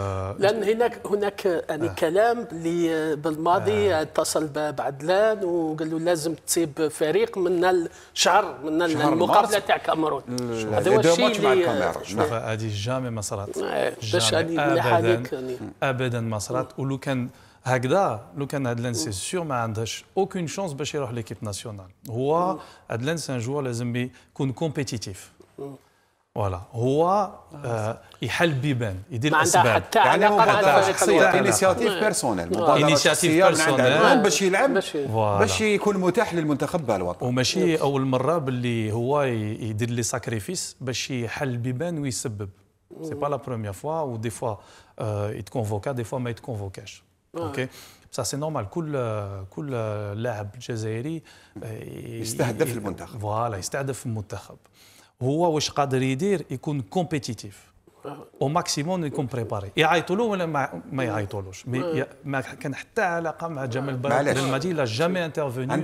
آه، لان هناك هناك يعني آه. كلام اللي بالماضي آه. اتصل بعدلان وقال له لازم تسيب فريق من الشعر من المقابله تاع كامرون هذا هو الشيء اللي هذه جامي ما صرات إيه، باش ابدا يعني. ابدا ما صرات ولو كان هكذا لو كان عدلان سي سيور ما عندهاش اوكين شونس باش يروح ليكيب ناسيونال هو هادلان سان جوار لازم يكون كومبيتيتيف فوالا هو آه، يحل بيبان يدير الاسباب حتى يعني هو شخصيه انيشيتيف بيرسونيل انيشيتيف بيرسونيل باش يلعب باش يكون متاح للمنتخب الوطني وماشي اول مره باللي هو يدير لي ساكريفيس باش يحل بيبان ويسبب سي با لا بروميير فوا ودي فوا يتكونفوكا دي فوا ما يتكونفوكاش اوكي سا سي نورمال كل كل لاعب جزائري آه، يستهدف المنتخب فوالا يستهدف المنتخب هو واش قادر يدير يكون كومبيتيتيف او ماكسيموم يكون بريباري يعيطوا له ولا ما, يعيطولوش ما كان حتى علاقه مع جمال البلد المدينه لا جامي انترفوني